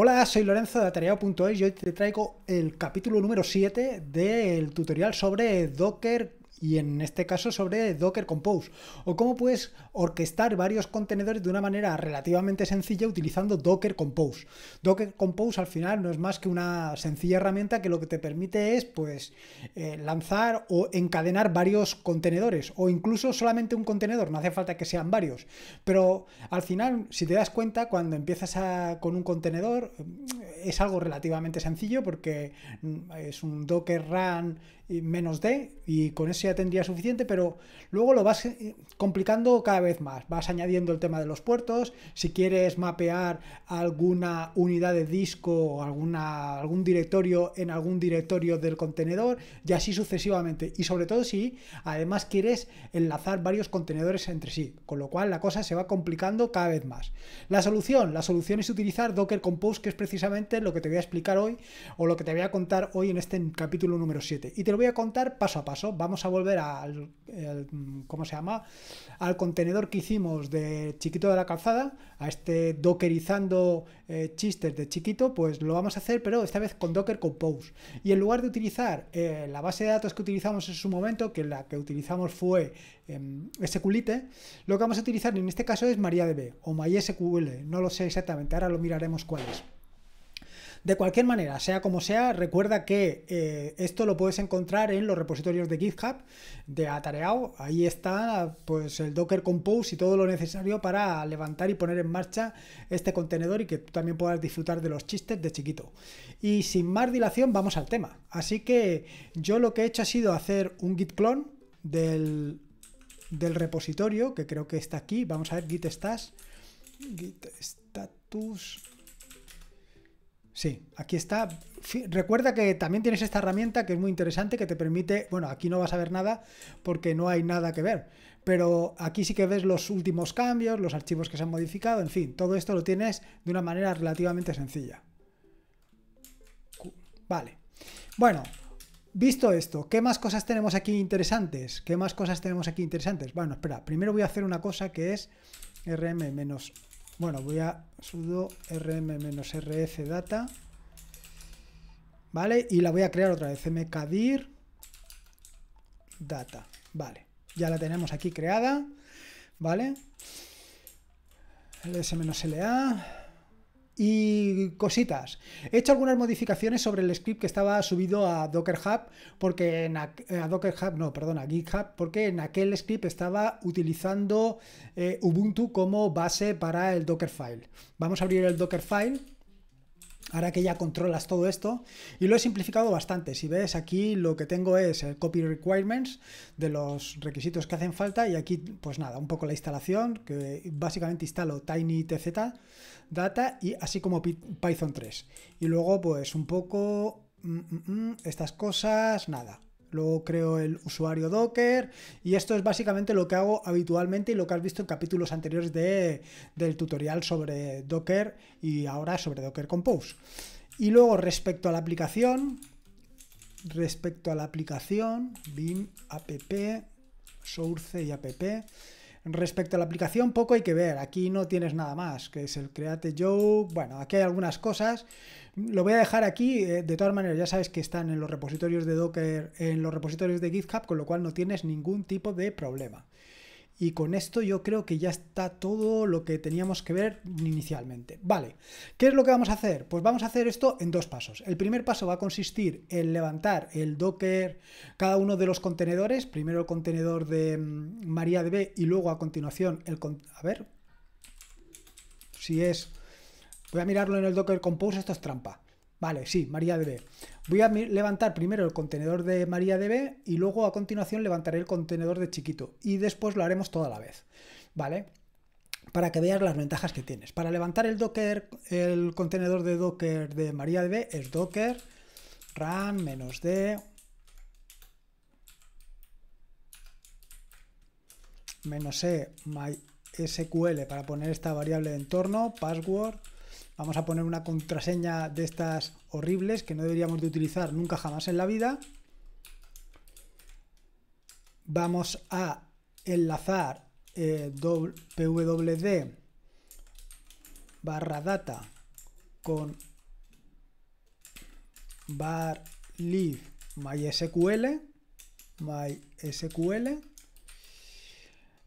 Hola, soy Lorenzo de Atareado.es y hoy te traigo el capítulo número 7 del tutorial sobre Docker y en este caso sobre Docker Compose, o cómo puedes orquestar varios contenedores de una manera relativamente sencilla utilizando Docker Compose. Docker Compose al final no es más que una sencilla herramienta que lo que te permite es pues eh, lanzar o encadenar varios contenedores o incluso solamente un contenedor, no hace falta que sean varios, pero al final si te das cuenta cuando empiezas con un contenedor es algo relativamente sencillo porque mm, es un Docker run menos D y con eso ya tendría suficiente, pero luego lo vas eh, complicando cada vez más. Vas añadiendo el tema de los puertos, si quieres mapear alguna unidad de disco o alguna, algún directorio en algún directorio del contenedor y así sucesivamente. Y sobre todo si además quieres enlazar varios contenedores entre sí, con lo cual la cosa se va complicando cada vez más. La solución, la solución es utilizar Docker Compose, que es precisamente lo que te voy a explicar hoy o lo que te voy a contar hoy en este capítulo número 7. Y te lo voy a contar paso a paso. Vamos a volver al, ¿cómo se llama? Al contenedor que hicimos de Chiquito de la Calzada, a este dockerizando chister eh, chistes de Chiquito, pues lo vamos a hacer, pero esta vez con Docker Compose. Y en lugar de utilizar eh, la base de datos que utilizamos en su momento, que la que utilizamos fue em, SQLite, lo que vamos a utilizar en este caso es MariaDB o MySQL, no lo sé exactamente, ahora lo miraremos cuál es. De cualquier manera, sea como sea, recuerda que eh, esto lo puedes encontrar en los repositorios de GitHub de Atareao. Ahí está pues, el Docker Compose y todo lo necesario para levantar y poner en marcha este contenedor y que tú también puedas disfrutar de los chistes de chiquito. Y sin más dilación, vamos al tema. Así que yo lo que he hecho ha sido hacer un git clone del, repositorio, que creo que está aquí. Vamos a ver, git status, git status Sí, aquí está. Recuerda que también tienes esta herramienta que es muy interesante, que te permite, bueno, aquí no vas a ver nada porque no hay nada que ver, pero aquí sí que ves los últimos cambios, los archivos que se han modificado, en fin, todo esto lo tienes de una manera relativamente sencilla. Vale. Bueno, visto esto, ¿qué más cosas tenemos aquí interesantes? ¿Qué más cosas tenemos aquí interesantes? Bueno, espera, primero voy a hacer una cosa que es rm-. Bueno, voy a sudo rm-rf data. ¿Vale? Y la voy a crear otra vez. mkdir data. Vale. Ya la tenemos aquí creada. ¿Vale? ls-la y cositas. He hecho algunas modificaciones sobre el script que estaba subido a Docker Hub, porque en eh, Docker Hub, no, perdona, GitHub, porque en aquel script estaba utilizando eh, Ubuntu como base para el Dockerfile. Vamos a abrir el Dockerfile Ahora que ya controlas todo esto, y lo he simplificado bastante. Si ves aquí lo que tengo es el copy requirements de los requisitos que hacen falta y aquí pues nada, un poco la instalación, que básicamente instalo TinyTZ data y así como Python 3. Y luego pues un poco mm, mm, mm, estas cosas, nada. Luego creo el usuario Docker y esto es básicamente lo que hago habitualmente y lo que has visto en capítulos anteriores del tutorial sobre Docker y ahora sobre Docker Compose. Y luego respecto a la aplicación, respecto a la aplicación, BIM app, source y app, Respecto a la aplicación, poco hay que ver. Aquí no tienes nada más, que es el Create Joe. Bueno, aquí hay algunas cosas. Lo voy a dejar aquí. Eh, de todas maneras, ya sabes que están en los repositorios de Docker, en los repositorios de GitHub, con lo cual no tienes ningún tipo de problema. Y con esto yo creo que ya está todo lo que teníamos que ver inicialmente. Vale, ¿qué es lo que vamos a hacer? Pues vamos a hacer esto en dos pasos. El primer paso va a consistir en levantar el Docker, cada uno de los contenedores, primero el contenedor de mm, MariaDB y luego a continuación el... A ver, si es... Voy a mirarlo en el Docker Compose, esto es trampa. Vale, sí, MariaDB. Voy a levantar primero el contenedor de MariaDB y luego a continuación levantaré el contenedor de chiquito y después lo haremos toda la vez. ¿Vale? Para que veas las ventajas que tienes. Para levantar el Docker, el contenedor de Docker de MariaDB es docker run -d menos e mysql para poner esta variable de entorno, password Vamos a poner una contraseña de estas horribles que no deberíamos de utilizar nunca jamás en la vida. Vamos a enlazar eh, pwd barra data con bar leave mysql mysql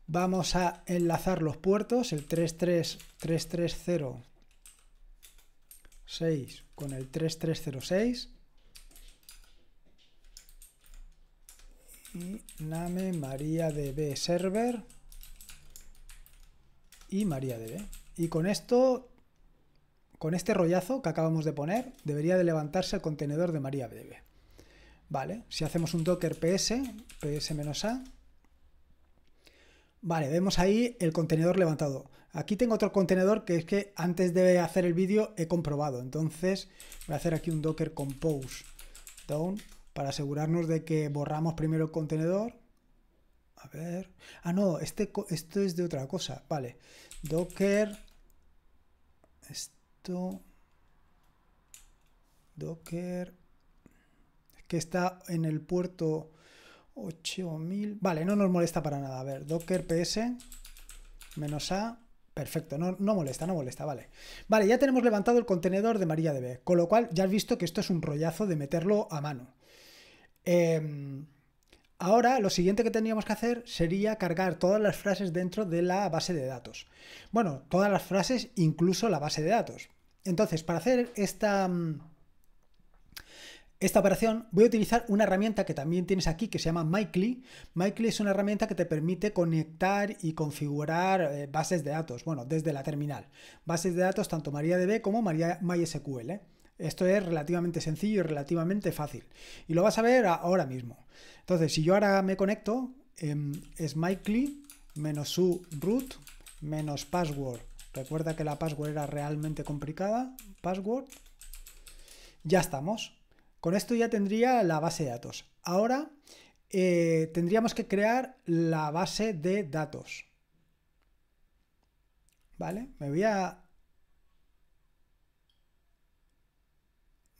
vamos a enlazar los puertos el 33330 6 con el 3306 y name maría server y maría y con esto con este rollazo que acabamos de poner debería de levantarse el contenedor de maría vale si hacemos un docker ps ps-a vale vemos ahí el contenedor levantado Aquí tengo otro contenedor que es que antes de hacer el vídeo he comprobado. Entonces voy a hacer aquí un docker compose down para asegurarnos de que borramos primero el contenedor. A ver. Ah, no, este, esto es de otra cosa. Vale. Docker. Esto. Docker. que está en el puerto 8000. Vale, no nos molesta para nada. A ver, docker ps menos a Perfecto, no, molesta, no molesta, vale. Vale, ya tenemos levantado el contenedor de María B, con lo cual ya has visto que esto es un rollazo de meterlo a mano. Em, ahora, lo siguiente que tendríamos que hacer sería cargar todas las frases dentro de la base de datos. Bueno, todas las frases, incluso la base de datos. Entonces, para hacer esta... Mm, esta operación voy a utilizar una herramienta que también tienes aquí que se llama MySQL. MySQL es una herramienta que te permite conectar y configurar eh, bases de datos, bueno, desde la terminal. Bases de datos tanto MariaDB como MySQL. Esto es relativamente sencillo y relativamente fácil. Y lo vas a ver ahora mismo. Entonces, si yo ahora me conecto, em, es MySQL menos su root menos password. Recuerda que la password era realmente complicada. Password. Ya estamos. Con esto ya tendría la base de datos. Ahora eh, tendríamos que crear la base de datos. ¿Vale? Me voy a...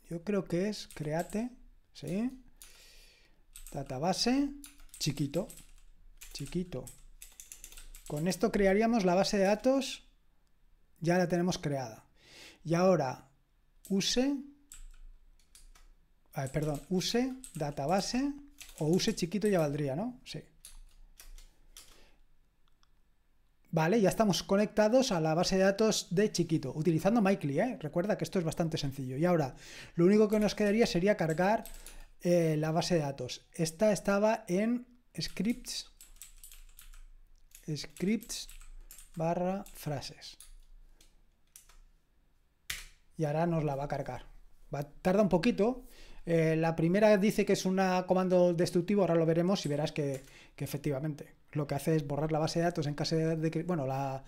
Yo creo que es create, ¿sí? Database, chiquito, chiquito. Con esto crearíamos la base de datos, ya la tenemos creada. Y ahora, use Ah, perdón, use database o use chiquito ya valdría, ¿no? Sí. Vale, ya estamos conectados a la base de datos de chiquito, utilizando MyCli, ¿eh? Recuerda que esto es bastante sencillo. Y ahora, lo único que nos quedaría sería cargar eh, la base de datos. Esta estaba en scripts, scripts barra frases. Y ahora nos la va a cargar. Va, tarda un poquito, eh, la primera dice que es un comando destructivo, ahora lo veremos y verás que, efectivamente lo que hace es borrar la base de datos en caso de que, bueno, la,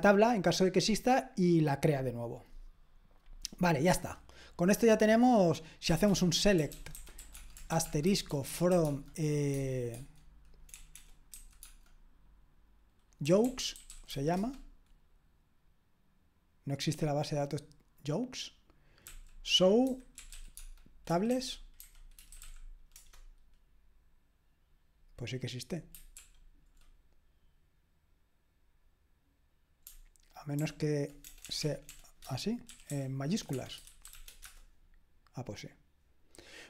tabla en caso de que exista y la crea de nuevo. Vale, ya está. Con esto ya tenemos, si hacemos un select asterisco from eh, jokes, se llama, no existe la base de datos jokes, show pues sí que existe. A menos que sea así, en mayúsculas. Ah, pues sí.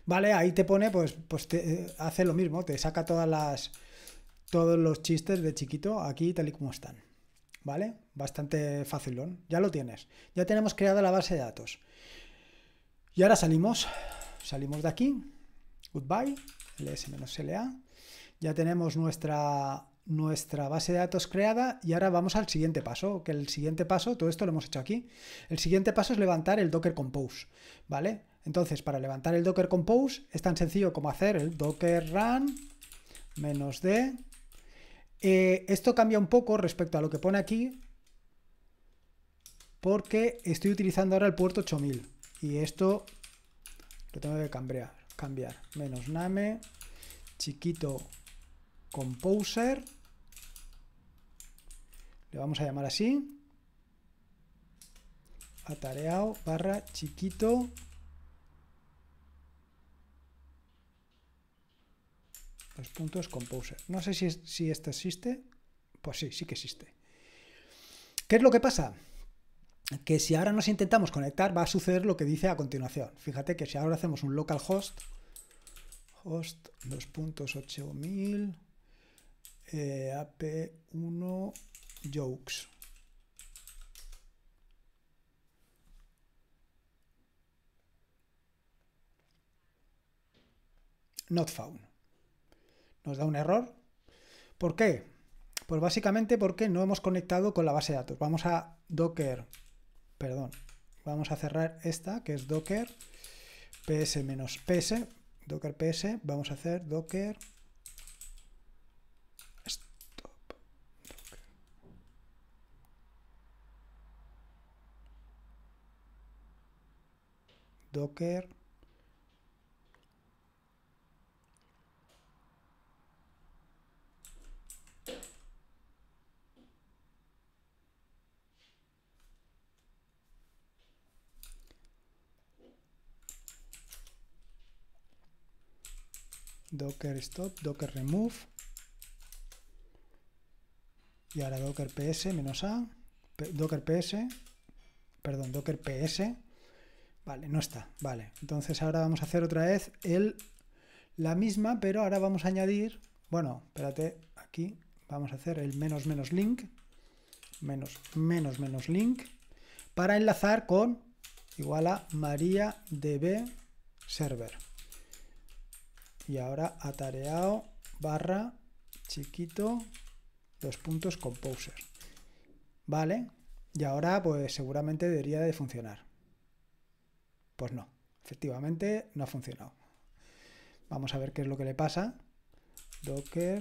Vale, ahí te pone, pues, pues te eh, hace lo mismo, te saca todas las todos los chistes de chiquito aquí tal y como están. ¿Vale? Bastante facilón. Ya lo tienes. Ya tenemos creada la base de datos. Y ahora salimos. Salimos de aquí. Goodbye. ls-la. Ya tenemos nuestra, nuestra base de datos creada y ahora vamos al siguiente paso, que el siguiente paso, todo esto lo hemos hecho aquí, el siguiente paso es levantar el Docker Compose, ¿vale? Entonces, para levantar el Docker Compose es tan sencillo como hacer el docker run menos d. Eh, esto cambia un poco respecto a lo que pone aquí, porque estoy utilizando ahora el puerto 8000 y esto lo tengo que cambiar. cambiar. Menos name, chiquito composer. Le vamos a llamar así. Atareado barra chiquito los puntos composer. No sé si, si esto existe. Pues sí, sí que existe. ¿Qué es lo que pasa? que si ahora nos intentamos conectar va a suceder lo que dice a continuación. Fíjate que si ahora hacemos un localhost, host 2.8000, eh, AP1 jokes. Not found. Nos da un error. ¿Por qué? Pues básicamente porque no hemos conectado con la base de datos. Vamos a docker perdón, vamos a cerrar esta que es docker ps-ps, docker ps, vamos a hacer docker stop. Docker docker stop, docker remove y ahora docker ps menos a, docker ps, perdón, docker ps, vale, no está, vale, entonces ahora vamos a hacer otra vez el, la misma, pero ahora vamos a añadir, bueno, espérate, aquí vamos a hacer el menos menos link, menos menos menos link, para enlazar con igual a maria db server y ahora atareado barra chiquito dos puntos composer. Vale, y ahora pues seguramente debería de funcionar. Pues no, efectivamente no ha funcionado. Vamos a ver qué es lo que le pasa. Docker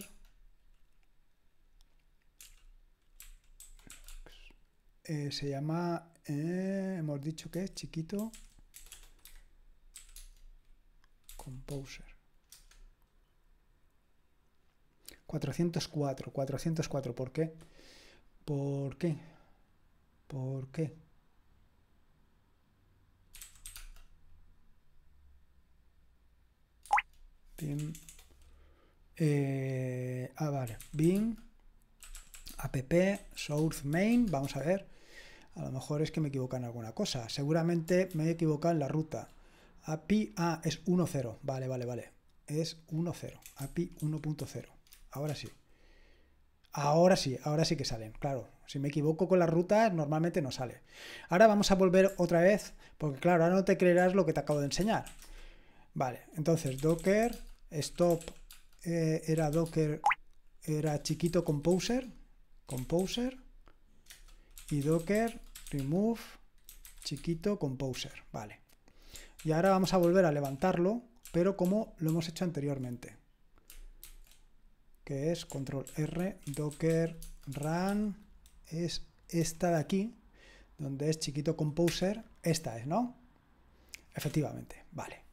eh, se llama, eh, hemos dicho que es chiquito composer. 404, 404, ¿por qué? ¿Por qué? ¿Por qué? Bien. Eh, ah, vale. Bing. App. Source main. Vamos a ver. A lo mejor es que me equivocan en alguna cosa. Seguramente me he equivocado en la ruta. API. Ah, es 1.0. Vale, vale, vale. Es 1.0. API 1.0 ahora sí. Ahora sí, ahora sí que salen, claro. Si me equivoco con la ruta, normalmente no sale. Ahora vamos a volver otra vez, porque claro, ahora no te creerás lo que te acabo de enseñar. Vale, entonces Docker, stop, eh, era Docker, era chiquito composer, composer, y Docker, remove, chiquito composer, vale. Y ahora vamos a volver a levantarlo, pero como lo hemos hecho anteriormente que es control R, docker run, es esta de aquí, donde es chiquito composer, esta es, ¿no? Efectivamente, vale.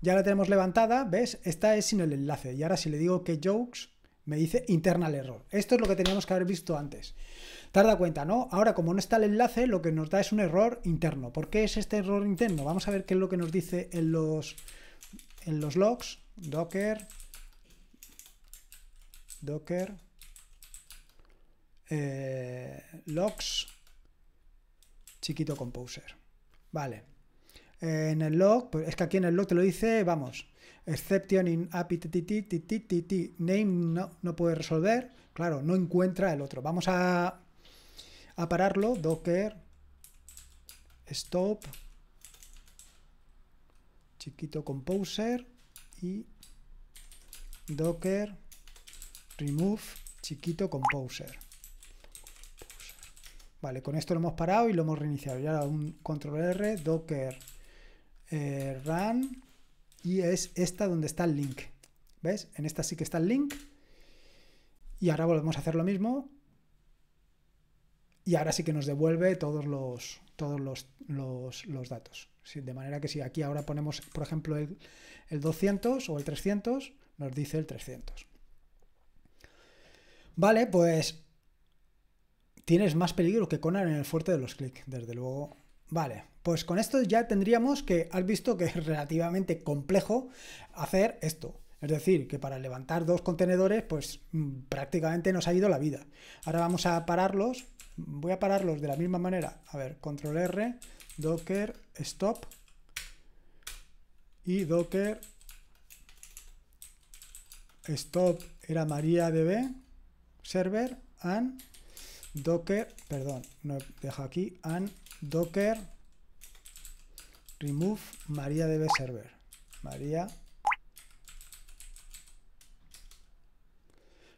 Ya la tenemos levantada, ¿ves? Esta es sin el enlace. Y ahora si le digo que jokes, me dice internal error. Esto es lo que teníamos que haber visto antes. tarda cuenta, ¿no? Ahora, como no está el enlace, lo que nos da es un error interno. ¿Por qué es este error interno? Vamos a ver qué es lo que nos dice en los, en los logs. Docker docker eh, logs chiquito composer. Vale. en el log, pues, es que aquí en el log te lo dice, vamos, exception in api name no, no puede resolver, claro, no encuentra el otro. Vamos a, a pararlo, docker stop chiquito composer y docker remove chiquito composer. Vale, con esto lo hemos parado y lo hemos reiniciado. Y ahora un control R, docker eh, run y es esta donde está el link. ¿Ves? En esta sí que está el link. Y ahora volvemos a hacer lo mismo. Y ahora sí que nos devuelve todos los, todos los, datos. de manera que si aquí ahora ponemos, por ejemplo, el, el 200 o el 300, nos dice el 300. Vale, pues tienes más peligro que Conan en el fuerte de los clics, desde luego. Vale, pues con esto ya tendríamos que, has visto que es relativamente complejo hacer esto. Es decir, que para levantar dos contenedores, pues mm, prácticamente nos ha ido la vida. Ahora vamos a pararlos. Voy a pararlos de la misma manera. A ver, control R, docker, stop y docker, stop era MariaDB server and docker, perdón, no dejo aquí, and docker remove debe server. María.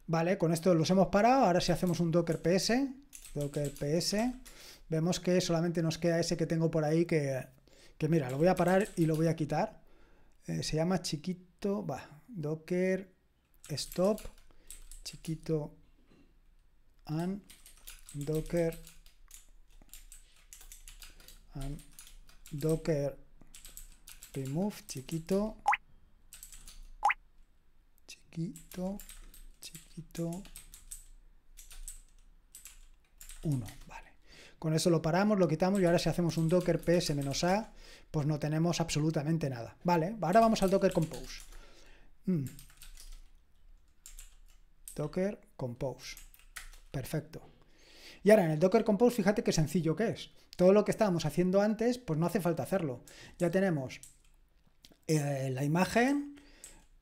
Vale, con esto los hemos parado. Ahora si hacemos un docker ps, docker ps, vemos que solamente nos queda ese que tengo por ahí que, mira, lo voy a parar y lo voy a quitar. Eh, se llama chiquito, va, docker stop chiquito and docker and docker remove chiquito chiquito chiquito 1 vale con eso lo paramos, lo quitamos y ahora si hacemos un docker ps-a, pues no tenemos absolutamente nada. Vale, ahora vamos al docker compose. Mm. Docker compose. Perfecto. Y ahora en el Docker Compose, fíjate qué sencillo que es. Todo lo que estábamos haciendo antes, pues no hace falta hacerlo. Ya tenemos eh, la imagen,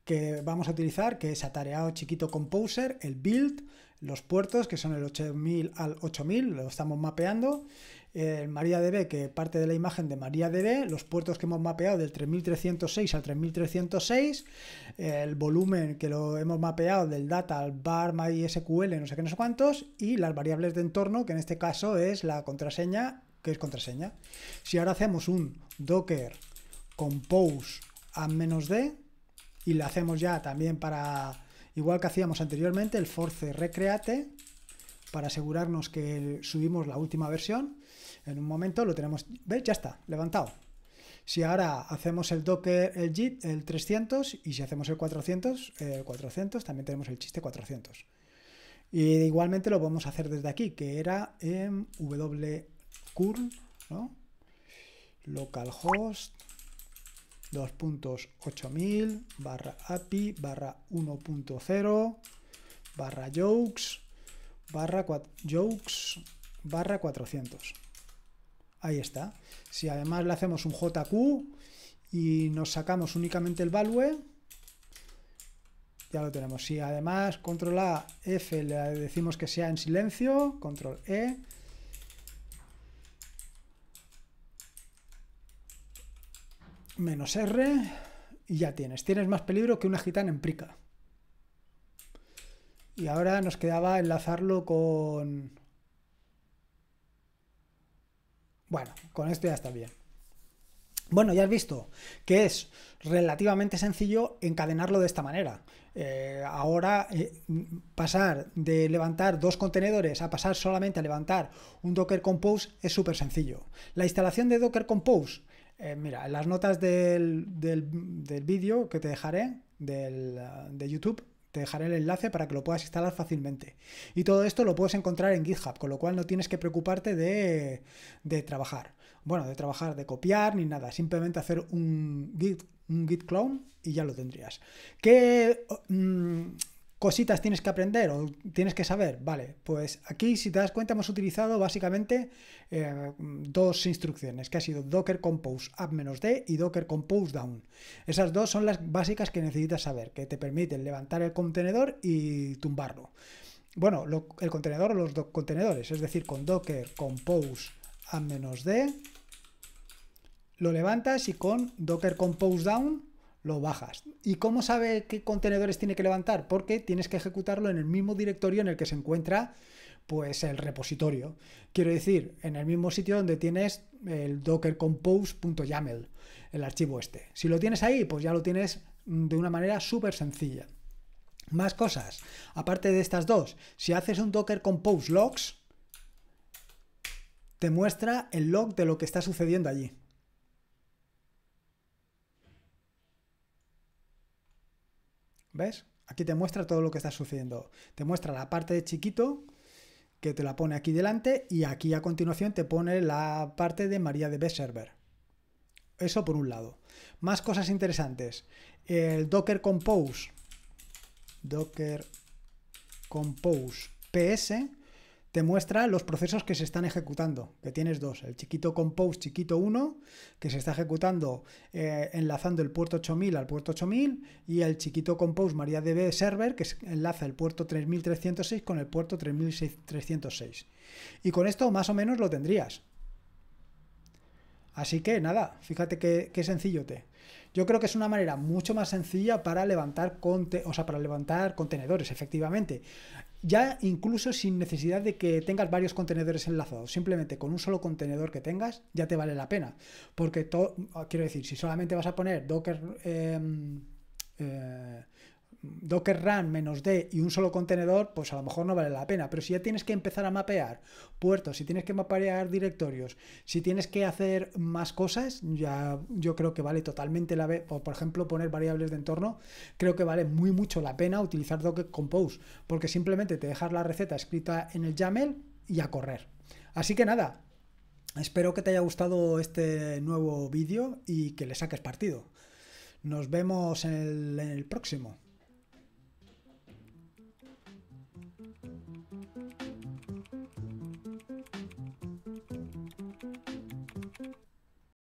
que vamos a utilizar, que es atareado chiquito composer, el build, los puertos, que son el 8000 al 8000, lo estamos mapeando, el MariaDB, que parte de la imagen de MariaDB, los puertos que hemos mapeado del 3306 al 3306, el volumen que lo hemos mapeado del data al bar MySQL, no sé qué, no sé cuántos, y las variables de entorno, que en este caso es la contraseña, que es contraseña. Si ahora hacemos un docker compose a menos d, y lo hacemos ya también para, igual que hacíamos anteriormente, el force recreate para asegurarnos que subimos la última versión. En un momento lo tenemos, ¿ves? Ya está, levantado. Si ahora hacemos el Docker, el JIT, el 300, y si hacemos el 400, el 400, también tenemos el chiste 400. Y igualmente lo podemos hacer desde aquí, que era en w ¿no? localhost 2.8000 barra API barra 1.0 barra jokes barra jokes barra 400. Ahí está. Si además le hacemos un JQ y nos sacamos únicamente el value, ya lo tenemos. Si además control A, F le decimos que sea en silencio, control E, menos R y ya tienes. Tienes más peligro que una gitana en prica. Y ahora nos quedaba enlazarlo con... Bueno, con esto ya está bien. Bueno, ya has visto que es relativamente sencillo encadenarlo de esta manera. Eh, ahora eh, pasar de levantar dos contenedores a pasar solamente a levantar un Docker Compose es súper sencillo. La instalación de Docker Compose eh, mira, en las notas del, vídeo que te dejaré, eh, de YouTube, te dejaré el enlace para que lo puedas instalar fácilmente. Y todo esto lo puedes encontrar en GitHub, con lo cual no tienes que preocuparte de, trabajar. Bueno, de trabajar, de copiar ni nada. Simplemente hacer un Git, un Git clone y ya lo tendrías. ¿Qué mm, cositas tienes que aprender o tienes que saber. Vale, pues aquí si te das cuenta hemos utilizado básicamente eh, dos instrucciones, que ha sido Docker Compose Up-D y Docker Compose Down. Esas dos son las básicas que necesitas saber, que te permiten levantar el contenedor y tumbarlo. Bueno, el contenedor o los dos contenedores, es decir, con Docker Compose Up-D lo levantas y con Docker Compose Down lo bajas. ¿Y cómo sabe qué contenedores tiene que levantar? Porque tienes que ejecutarlo en el mismo directorio en el que se encuentra pues el repositorio. Quiero decir, en el mismo sitio donde tienes el docker compose.yaml, el archivo este. Si lo tienes ahí, pues ya lo tienes mm, de una manera súper sencilla. Más cosas, aparte de estas dos, si haces un docker compose logs, te muestra el log de lo que está sucediendo allí. ¿Ves? Aquí te muestra todo lo que está sucediendo. Te muestra la parte de chiquito, que te la pone aquí delante, y aquí a continuación te pone la parte de María de Server Eso por un lado. Más cosas interesantes. El Docker Compose. Docker Compose PS muestra los procesos que se están ejecutando, que tienes dos, el chiquito compose chiquito 1, que se está ejecutando eh, enlazando el puerto 8000 al puerto 8000, y el chiquito compose MariaDB server, que enlaza el puerto 3306 con el puerto 3306. Y con esto más o menos lo tendrías. Así que nada, fíjate qué, sencillo te. Yo creo que es una manera mucho más sencilla para levantar, conte o sea, para levantar contenedores, efectivamente ya incluso sin necesidad de que tengas varios contenedores enlazados, simplemente con un solo contenedor que tengas ya te vale la pena, porque quiero decir, si solamente vas a poner Docker... Em, eh, Docker Run menos D y un solo contenedor, pues a lo mejor no vale la pena. Pero si ya tienes que empezar a mapear puertos, si tienes que mapear directorios, si tienes que hacer más cosas, ya yo creo que vale totalmente la O por ejemplo, poner variables de entorno, creo que vale muy mucho la pena utilizar Docker Compose, porque simplemente te dejas la receta escrita en el YAML y a correr. Así que nada, espero que te haya gustado este nuevo vídeo y que le saques partido. Nos vemos en el próximo.